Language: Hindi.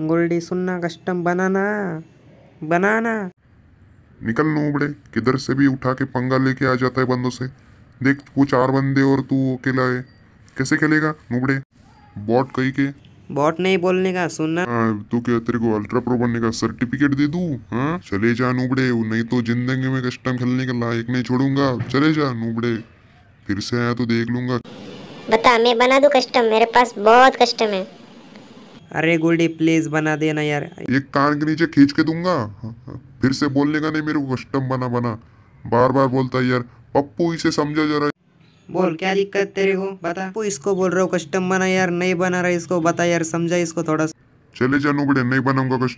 गुल्डी सुनना कस्टम बनाना बनाना निकल लो उबड़े किधर से भी उठा के पंगा लेके आ जाता है बंदों से देख वो चार बंदे और तू अकेला है कैसे खेलेगा नुबड़े बॉट कही के बॉट नहीं बोलने का सुनना आ, हाँ, तो क्या तेरे को अल्ट्रा प्रो बनने का सर्टिफिकेट दे दू हा? चले जा नूबड़े नहीं तो जिंदगी में कस्टम खेलने के लायक नहीं छोड़ूंगा चले जा नूबड़े फिर से आया तो देख लूंगा बता मैं बना दू कस्टम मेरे पास बहुत कस्टम है अरे गोल्डी प्लीज बना देना यार एक कान के नीचे खींच के दूंगा फिर से बोलने का नहीं मेरे को कस्टम बना बना बार बार बोलता है यार पप्पू इसे समझा जरा बोल क्या दिक्कत तेरे को बता पप्पू इसको बोल रहा हूँ कस्टम बना यार नहीं बना रहा इसको बता यार समझा इसको थोड़ा चले जा नहीं बनाऊंगा कस्टम